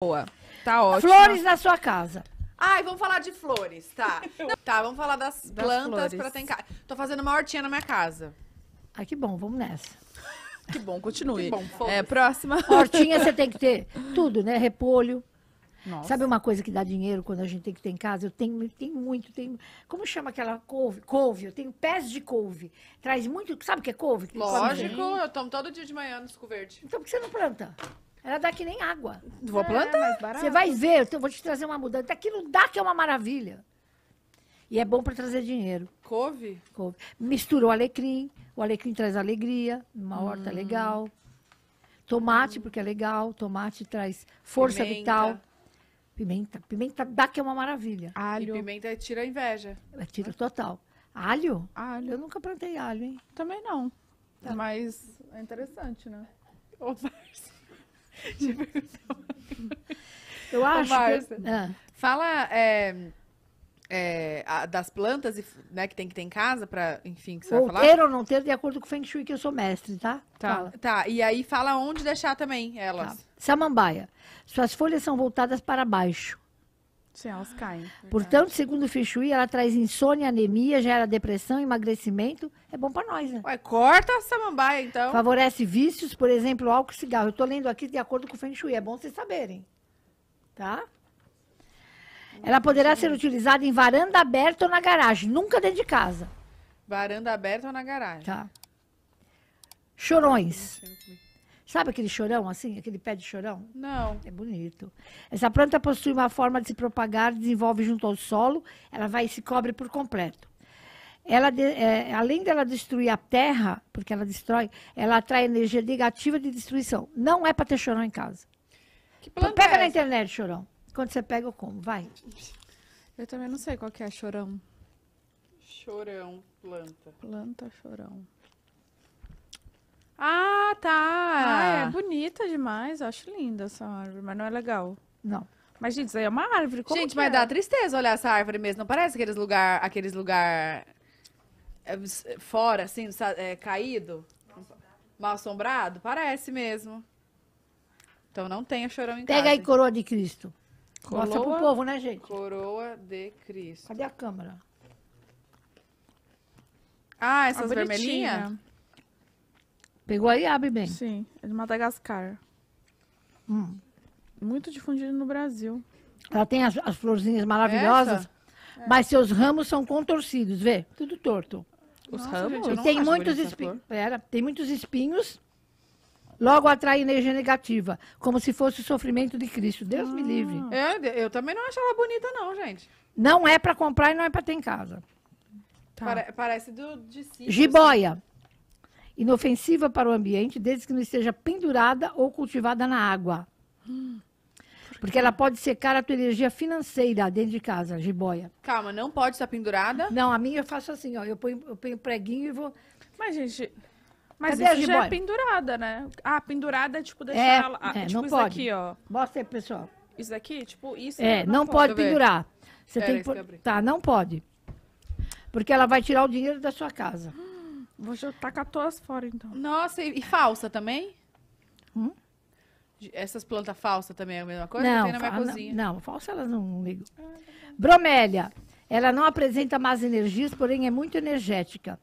Boa. Tá ótimo. Flores na sua casa. Ai, vamos falar de flores, tá. tá, vamos falar das, das plantas para ter em casa. Tô fazendo uma hortinha na minha casa. Ai, que bom, vamos nessa. que bom, continue. Que bom, é, próxima. Hortinha você tem que ter tudo, né? Repolho. Nossa. Sabe uma coisa que dá dinheiro quando a gente tem que ter em casa? Eu tenho, tenho muito, tenho. Como chama aquela couve? Couve, eu tenho pés de couve. Traz muito. Sabe o que é couve? Lógico, eu tomo todo dia de manhã no suco verde. Então por que você não planta? Ela dá que nem água. Vou é, plantar. É, Você vai ver, eu vou te trazer uma mudança. Aquilo dá que é uma maravilha. E é bom para trazer dinheiro. Couve? couve. Misturou alecrim, o alecrim traz alegria, uma horta hum. legal. Tomate, porque é legal, tomate traz força Pimenta. vital. Pimenta, pimenta dá que é uma maravilha. Alho. E pimenta tira a inveja. É total. Alho? Alho. Eu nunca plantei alho, hein? Também não. Tá. Mas é interessante, né? Ô, Deixa eu acho. que... ah. Fala é, é, a, das plantas né, que tem que ter em casa, para enfim, que você ou vai falar. Ter ou não ter, de acordo com o Feng Shui, que eu sou mestre, tá? Tá. Fala. Tá. E aí fala onde deixar também elas. Tá. Samambaia. Suas folhas são voltadas para baixo. Sim, elas caem. Portanto, segundo o Fichui, ela traz insônia, anemia, gera depressão, emagrecimento. É bom para nós, né? Ué, corta a samambaia, então. Favorece vícios, por exemplo, álcool e cigarro. Eu estou lendo aqui de acordo com o Feng Shui. É bom vocês saberem. Tá? Ela poderá ser utilizada em varanda aberta ou na garagem, nunca dentro de casa. Varanda aberta ou na garagem. Tá. Chorões. Sabe aquele chorão, assim? Aquele pé de chorão? Não. É bonito. Essa planta possui uma forma de se propagar, desenvolve junto ao solo, ela vai e se cobre por completo. Ela, é, além dela destruir a terra, porque ela destrói, ela atrai energia negativa de destruição. Não é para ter chorão em casa. Que então, planta é Pega é na internet, chorão. Quando você pega, eu como. Vai. Eu também não sei qual que é chorão. Chorão, planta. Planta, chorão. Ah, tá. Ah, é ah. bonita demais. Eu acho linda essa árvore, mas não é legal. Não. Mas, gente, isso aí é uma árvore. Como gente, vai mas é? dá tristeza olhar essa árvore mesmo. Não parece aqueles lugar, aqueles lugar é, é, fora, assim, é, caído? Mal assombrado? Parece mesmo. Então não tenha chorão em Pega casa. Pega aí, coroa de Cristo. Coroa, Mostra pro povo, né, gente? Coroa de Cristo. Cadê a câmera? Ah, essas ah, vermelhinhas? Pegou aí, abre bem. Sim, é de Madagascar. Hum. Muito difundido no Brasil. Ela tem as, as florzinhas maravilhosas, é. mas seus ramos são contorcidos, vê? Tudo torto. Os Nossa, ramos? Gente, tem muitos espinhos. Pera, tem muitos espinhos. Logo atrai energia negativa, como se fosse o sofrimento de Cristo. Deus ah. me livre. É, eu também não acho ela bonita, não, gente. Não é para comprar e não é para ter em casa. Tá. parece do, de si. Jiboia. Assim inofensiva para o ambiente, desde que não esteja pendurada ou cultivada na água. Porque ela pode secar a tua energia financeira dentro de casa, jiboia. Calma, não pode estar pendurada? Não, a minha eu faço assim, ó. Eu ponho, eu ponho preguinho e vou. Mas, gente. Mas Cadê isso já é pendurada, né? Ah, pendurada é tipo é, deixar é, ela. Ah, é, tipo não isso pode. ó. Mostra aí, pessoal. Isso daqui, tipo, isso. É, né? não, não pode, pode pendurar. Você tem que. Por... Tá, não pode. Porque ela vai tirar o dinheiro da sua casa. Hum. Vou tacar todas fora, então. Nossa, e, e falsa também? Hum? Essas plantas falsas também é a mesma coisa? Não, tem na minha cozinha. Não, não, falsa elas não ligam. Bromélia. Ela não apresenta más energias, porém é muito energética.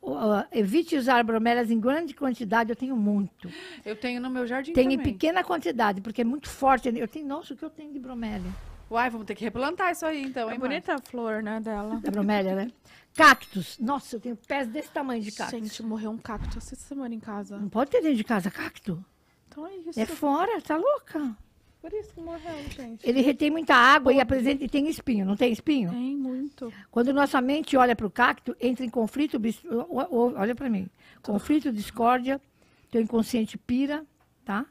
Uh, evite usar bromélias em grande quantidade, eu tenho muito. Eu tenho no meu jardim Tenho também. em pequena quantidade, porque é muito forte. Eu tenho, nossa, o que eu tenho de bromélia? Uai, vamos ter que replantar isso aí então, É hein, bonita a flor, né, dela. Da bromélia, né? Cactos. Nossa, eu tenho pés desse tamanho de cacto. Gente, morreu um cacto essa semana em casa. Não pode ter dentro de casa cacto. Então é isso. É fora, tá louca? Por isso que morreu, gente. Ele retém muita água e apresenta e tem espinho, não tem espinho? Tem muito. Quando nossa mente olha para o cacto, entra em conflito, olha para mim, conflito, discórdia, teu inconsciente pira, tá?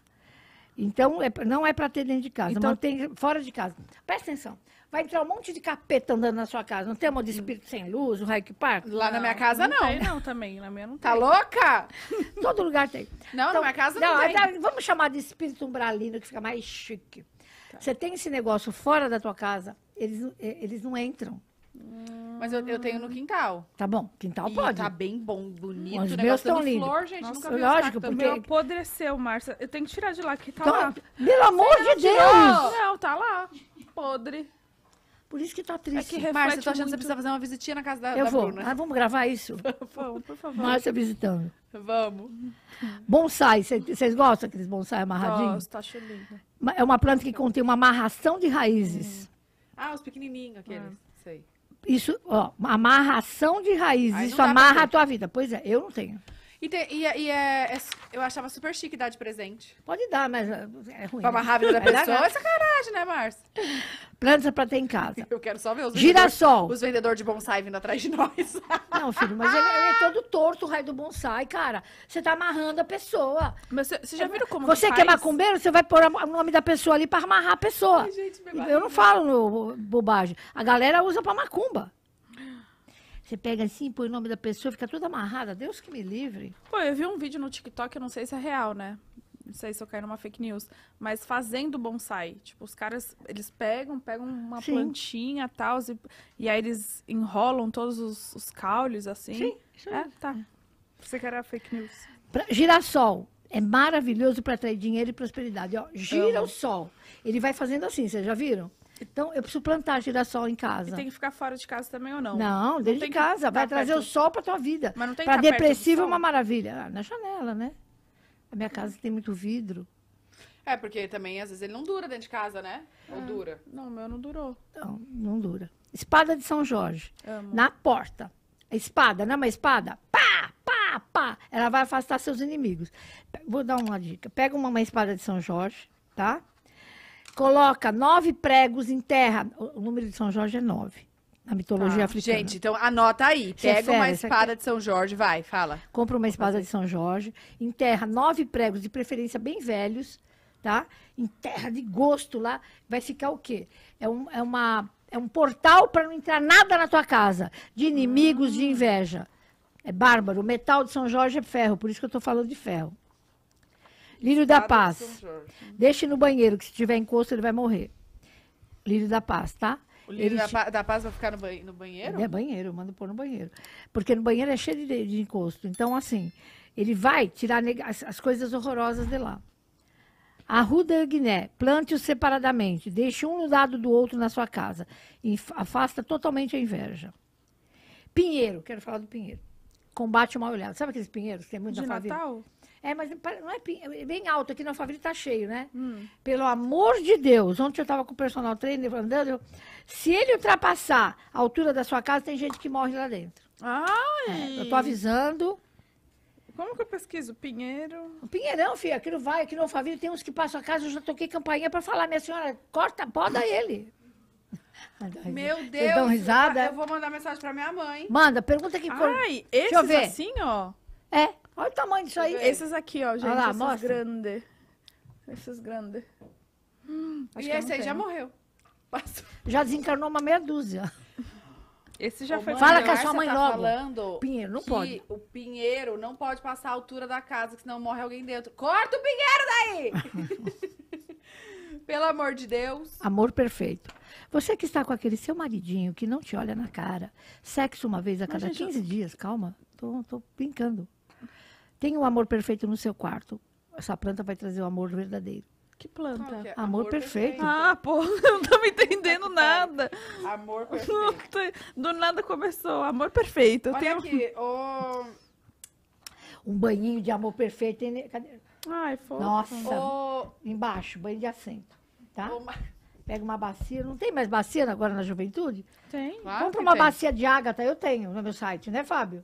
Então, é, não é para ter dentro de casa, então, mantém fora de casa. Presta atenção vai entrar um monte de capeta andando na sua casa. Não tem amor de espírito sem luz, o raio que parta? Lá não, na minha casa não. Não tem não também, na minha não tá tem. Tá louca? Todo lugar tem. Não, então, na minha casa não, não tem. vamos chamar de espírito umbralino, que fica mais chique. Tá. Você tem esse negócio fora da tua casa, eles, eh, eles não entram. Mas eu, eu, tenho no quintal. Tá bom, quintal e pode. Tá bem bom, bonito. o meus estão lindos. flor, gente, Nossa, nunca vi lógico, porque... Meu apodreceu, Márcia. Eu tenho que tirar de lá, que tá então, lá. Pelo amor Você de Deus! Tirou. Não, tá lá. Podre. Por isso que tá é triste. É que reflete Márcia, tô achando que você precisa fazer uma visitinha na casa da, eu da vou. Bruna. Ah, vamos gravar isso? vamos, por favor. Márcia visitando. Vamos. Bonsai. Vocês gostam aqueles bonsai amarradinhos? Gosto, acho lindo. É uma planta que contém uma amarração de raízes. Hum. Ah, os pequenininhos aqueles. Ah. Sei. Isso, ó, amarração de raízes. Isso amarra a tua vida. Pois é, eu não tenho. E, e, é, e é, é, eu achava super chique dar de presente. Pode dar, mas é, é ruim. Pra uma né? vida da pessoa, é sacanagem, né, Márcia? Planta pra ter em casa. Eu quero só ver os Girassol. Vendedor, os vendedores de bonsai vindo atrás de nós. Não, filho, mas ele, ele é todo torto, o raio do bonsai, cara. Você tá amarrando a pessoa. Mas você já viu como Você que, que é macumbeiro, você vai pôr o nome da pessoa ali pra amarrar a pessoa. Ai, gente, eu não falo bobagem. A galera usa pra macumba. Você pega assim, põe o nome da pessoa, fica toda amarrada. Deus que me livre. Pô, eu vi um vídeo no TikTok, eu não sei se é real, né? Não sei se eu caí numa fake news, mas fazendo bonsai. Tipo, os caras, eles pegam, pegam uma Sim. plantinha e tal, e, e aí eles enrolam todos os, os caules, assim. Sim, isso é, tá. Você que era fake news. Pra, girassol é maravilhoso para atrair dinheiro e prosperidade. Ó, gira o sol. Ele vai fazendo assim, vocês já viram? Então, eu preciso plantar girassol em casa. E tem que ficar fora de casa também ou não? Não, dentro de casa. Vai trazer perto. o sol para tua vida. Mas não tem Para depressivo é uma maravilha. Ah, na janela, né? A minha casa tem muito vidro. É, porque também, às vezes, ele não dura dentro de casa, né? É. Ou ah, dura? Não, o meu não durou. Não, não dura. Espada de São Jorge. Amo. Na porta. Espada, não é uma espada? Pá, pá, pá. Ela vai afastar seus inimigos. Vou dar uma dica. Pega uma, uma espada de São Jorge, tá? coloca nove pregos em terra. O número de São Jorge é nove. Na mitologia tá. africana. Gente, então anota aí. Pega uma espada de São Jorge, vai, fala. Compra uma espada de São Jorge, enterra nove pregos, de preferência bem velhos, tá? Enterra de gosto lá. Vai ficar o quê? É, um, é, uma, é um portal para não entrar nada na tua casa. De inimigos, hum. de ah. inveja. É bárbaro. O metal de São Jorge é ferro, por isso que eu estou falando de ferro. Lírio da Paz. É Deixe no banheiro, que se tiver encosto ele vai morrer. Lírio da Paz, tá? O lírio da, pa da, paz vai ficar no, ba no banheiro? é banheiro, manda pôr no banheiro. Porque no banheiro é cheio de, de encosto. Então, assim, ele vai tirar as, as, coisas horrorosas de lá. Arruda e guiné, plante-os separadamente. Deixe um no lado do outro na sua casa. E afasta totalmente a inveja. Pinheiro, quero falar do pinheiro combate o mal-olhado. Sabe aqueles pinheiros que tem muito de na favela? Natal? É, mas não é, pinheiro, é bem alto, aqui na favela tá cheio, né? Hum. Pelo amor de Deus, ontem eu estava com o personal trainer andando, eu, se ele ultrapassar a altura da sua casa, tem gente que morre lá dentro. Ai! É, eu tô avisando. Como que eu pesquiso? Pinheiro? O Pinheirão, filho, aquilo vai, aqui no é Alphaville tem uns que passam a casa, eu já toquei campainha para falar, minha senhora, corta, poda ele. Meu Deus! Dão risada? Eu vou mandar mensagem pra minha mãe. Manda, pergunta que foi? Ai, esses Deixa eu ver. assim, ó. É, olha o tamanho disso aí. Esses aqui, ó, gente. Olha lá, esses mostra. grandes. Esses grandes. Hum, e esse aí já morreu. Passou. Já desencarnou uma meia dúzia. Esse já Ô, foi. Mãe, fala com a sua mãe tá logo. Falando pinheiro não pode. O pinheiro não pode passar a altura da casa, que senão morre alguém dentro. Corta o pinheiro daí! Pelo amor de Deus. Amor perfeito. Você que está com aquele seu maridinho que não te olha na cara, sexo uma vez a cada Mas, 15 eu... dias, calma, tô, tô brincando. Tem o um amor perfeito no seu quarto. Essa planta vai trazer o amor verdadeiro. Que planta? que é amor, amor perfeito. perfeito. Ah, pô, eu não tava entendendo tá nada. Amor perfeito. Do nada começou. Amor perfeito. Eu Olha tenho... aqui, Um banhinho de amor perfeito. Cadê? Ai, fofa. Nossa. Embaixo, banho de assento tá? Uma... Pega uma bacia. Não tem mais bacia agora na juventude? Tem. Claro Compra uma tem. bacia de ágata, eu tenho no meu site, né, Fábio?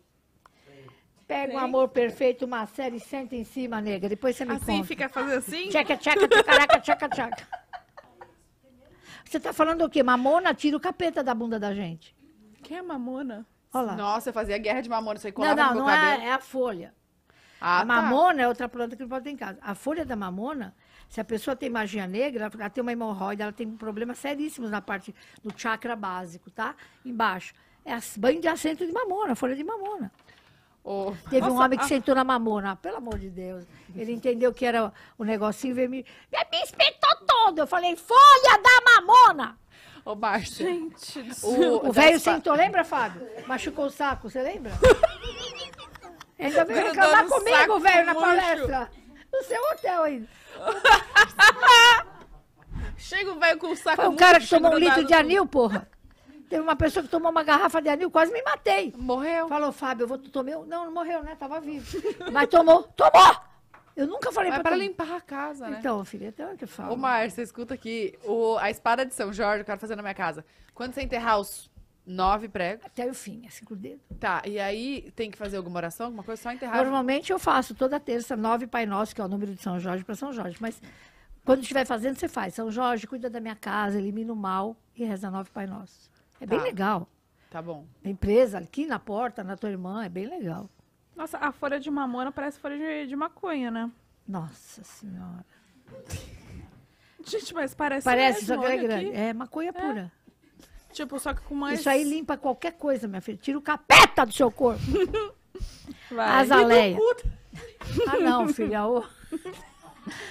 Pega um amor perfeito, uma série, senta em cima, nega. Depois você me assim, conta. Assim, fica fazendo assim? Tchaca, tchaca, tchacaraca, tchaca, tchaca. Você tá falando o quê? Mamona tira o capeta da bunda da gente. Quem é mamona? Olha lá. Nossa, eu fazia guerra de mamona, você colava não, não, no meu não é, cabelo. Não, é, é a folha. Ah, a tá. mamona tá. é outra planta que não pode ter em casa. A folha da mamona, se a pessoa tem magia negra, ela tem uma hemorroida, ela tem problemas seríssimos na parte do chakra básico, tá? Embaixo. É banho de assento de mamona, folha de mamona. Oh. Teve Nossa, um homem que ah. sentou na mamona, pelo amor de Deus. Ele entendeu que era o negocinho e me, me espetou todo. Eu falei, folha da mamona! Ô, oh, Márcio. Gente, o velho sentou, lembra, Fábio? Machucou o saco, você lembra? Ainda veio reclamar comigo, velho, na palestra no seu hotel ainda. Chega o velho com o saco Foi um cara que tomou um litro de anil, porra. Teve uma pessoa que tomou uma garrafa de anil, quase me matei. Morreu. Falou, Fábio, eu vou tomar. Não, não morreu, né? Tava vivo. Mas tomou. Tomou! Eu nunca falei Mas pra para limpar a casa, né? Então, filha, até então que eu falo. Ô, Márcia, escuta aqui. O, a espada de São Jorge, eu quero fazer na minha casa. Quando você enterrar os Nove pregos. Até o fim, é cinco dedos. Tá, e aí tem que fazer alguma oração, alguma coisa? Só enterrar? Normalmente eu faço toda terça nove Pai Nosso, que é o número de São Jorge para São Jorge. Mas quando estiver fazendo, você faz. São Jorge, cuida da minha casa, elimina o mal e reza nove Pai Nosso. É tá. bem legal. Tá bom. Na empresa, aqui na porta, na tua irmã, é bem legal. Nossa, a folha de mamona parece folha de, de maconha, né? Nossa Senhora. Gente, mas parece. Parece, mesmo, só que ela é grande. Aqui. É maconha pura. É. Tipo, só que com mais. Isso aí limpa qualquer coisa, minha filha. Tira o capeta do seu corpo. Vai. Azaleia. Ah, não, filha. Oh.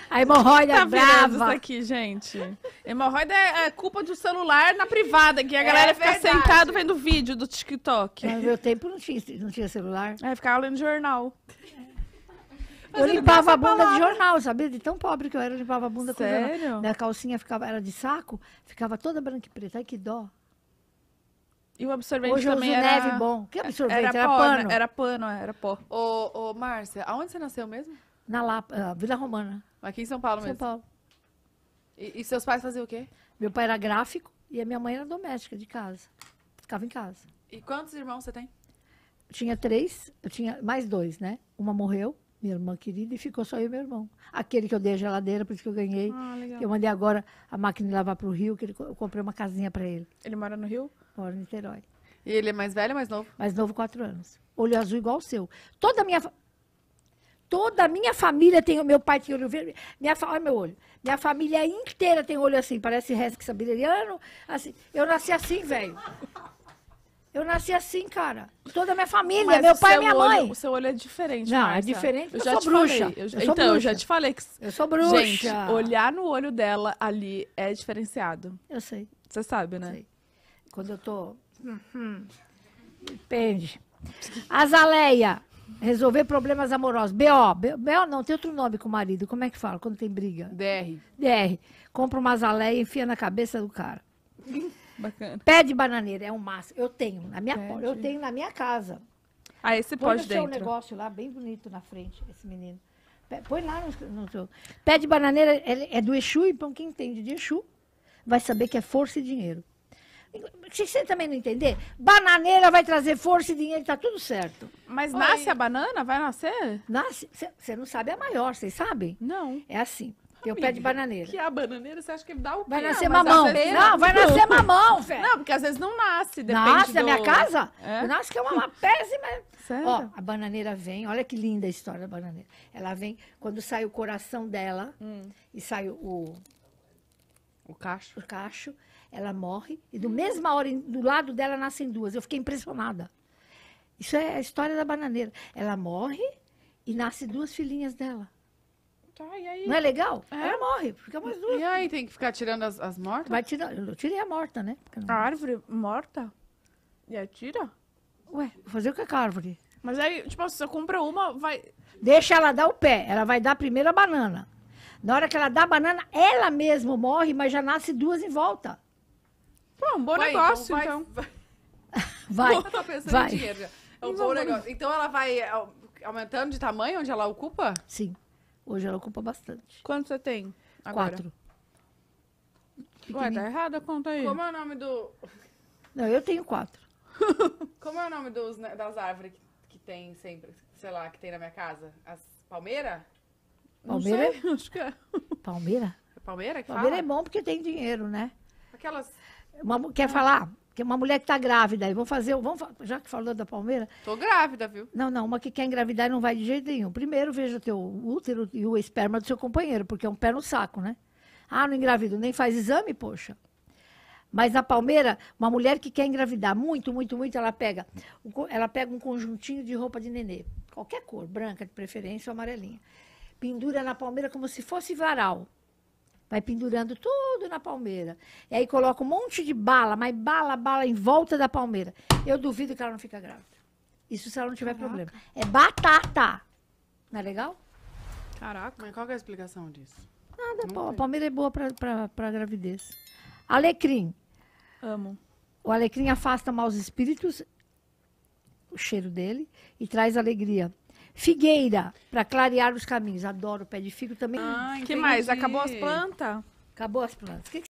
A hemorroida tá brava. Isso aqui, gente. Hemorroida é, é, culpa do celular na privada, que a é, galera fica sentada vendo vídeo do TikTok. No meu tempo não tinha, não tinha celular. É, ficava lendo jornal. Mas eu limpava a bunda palavra. de jornal, sabia? De tão pobre que eu era, eu limpava a bunda Sério? com jornal. Minha calcinha ficava, era de saco, ficava toda branca e preta. Ai, que dó. E o absorvente Hoje também eu era... neve bom. Que absorvente? Era, era pó, né? pano? Era pano, é, era pó. Ô, ô Márcia, aonde você nasceu mesmo? Na Lapa, ah, Vila Romana. Aqui em São Paulo São mesmo? São Paulo. E, e, seus pais faziam o quê? Meu pai era gráfico e a minha mãe era doméstica de casa. Ficava em casa. E quantos irmãos você tem? Eu tinha três, eu tinha mais dois, né? Uma morreu, minha irmã querida, e ficou só eu e meu irmão. Aquele que eu dei a geladeira, por isso que eu ganhei. Ah, que eu mandei agora a máquina de lavar para o Rio, que ele, eu comprei uma casinha para ele. Ele mora no Rio? Mora em Niterói. E ele é mais velho ou mais novo? Mais novo, quatro anos. Olho azul igual o seu. Toda a minha toda a minha família tem o meu pai tem olho verde. Minha, olha meu olho. Minha família inteira tem olho assim, parece Resque Sabiriano. Assim. Eu nasci assim, velho. Eu nasci assim, cara. Toda a minha família, Mas meu pai e minha olho, mãe. O seu olho é diferente. Não, Marcia. é diferente. Eu, eu, já sou bruxa. Falei, eu, então, bruxa. eu já então, te falei que. Eu sou bruxa. Gente, olhar no olho dela ali é diferenciado. Eu sei. Você sabe, né? Sei. Quando eu tô. Uhum. Depende. Azaleia. Resolver problemas amorosos. BO. BO não, tem outro nome com o marido. Como é que fala quando tem briga? DR. DR. Compra uma azaleia e enfia na cabeça do cara. Bacana. Pé de bananeira é um máximo. Eu tenho na minha, Pede. eu tenho na minha casa. Ah, esse Põe pode dentro. um negócio lá bem bonito na frente, esse menino. Põe lá no, no seu. Pé de bananeira é, é do Exu, então quem entende de Exu vai saber que é força e dinheiro. Se você também não entender, bananeira vai trazer força e dinheiro, tá tudo certo. Mas Oi. nasce a banana? Vai nascer? Nasce. Você não sabe é maior, vocês sabem? Não. É assim. Tem o pé de bananeira. Que a bananeira, você acha que dá o pé? Vai ah, nascer ah, mamão. Não, vai nascer mamão, velho. Não, porque às vezes não nasce. Nasce do... na minha casa? É? Nasce que é uma, uma péssima. Ó, a bananeira vem, olha que linda a história da bananeira. Ela vem quando sai o coração dela hum. e sai o. O cacho. O cacho. Ela morre e do mesma hora, do lado dela, nascem duas. Eu fiquei impressionada. Isso é a história da bananeira. Ela morre e nasce duas filhinhas dela. Tá, e aí? Não é legal? É. Ela morre, fica mais duas. E aí, tem que ficar tirando as, as mortas? Vai tirar. Eu tirei a morta, né? Não... A árvore morta? E atira? tira? Ué, fazer o que com a árvore? Mas aí, tipo, se você compra uma, vai. Deixa ela dar o pé. Ela vai dar primeiro a banana. Na hora que ela dá a banana, ela mesma morre, mas já nasce duas em volta. Pô, um bom então vai, negócio, então. Vai. Vai. vai. vai. vai. É um bom negócio. Então ela vai é, aumentando de tamanho onde ela ocupa? Sim. Hoje ela ocupa bastante. Quanto você tem? Agora? Quatro. Ué, tá errada a conta aí. Como é o nome do. Não, eu tenho quatro. Como é o nome dos, das árvores que, que, tem sempre, sei lá, que tem na minha casa? As palmeira? Palmeira? Não sei, acho que é. Palmeira? É palmeira que Palmeira fala? é bom porque tem dinheiro, né? Aquelas. Uma, quer falar? que é uma mulher que está grávida, e vão fazer, vamos já que falou da Palmeira. Estou grávida, viu? Não, não, uma que quer engravidar não vai de jeito nenhum. Primeiro veja o teu útero e o esperma do seu companheiro, porque é um pé no saco, né? Ah, não engravido, nem faz exame, poxa. Mas na Palmeira, uma mulher que quer engravidar muito, muito, muito, ela pega, ela pega um conjuntinho de roupa de nenê, qualquer cor, branca de preferência ou amarelinha. Pendura na palmeira como se fosse varal. Vai pendurando tudo na palmeira. E aí coloca um monte de bala, mas bala, bala em volta da palmeira. Eu duvido que ela não fica grávida. Isso se ela não tiver Caraca. problema. É batata. Não é legal? Caraca. Mas qual é a explicação disso? Nada, a palmeira é boa para gravidez. Alecrim. Amo. O alecrim afasta maus espíritos, o cheiro dele, e traz alegria. Figueira, para clarear os caminhos. Adoro o pé de figo também. Ah, que mais? Acabou as plantas? Acabou as plantas. que, que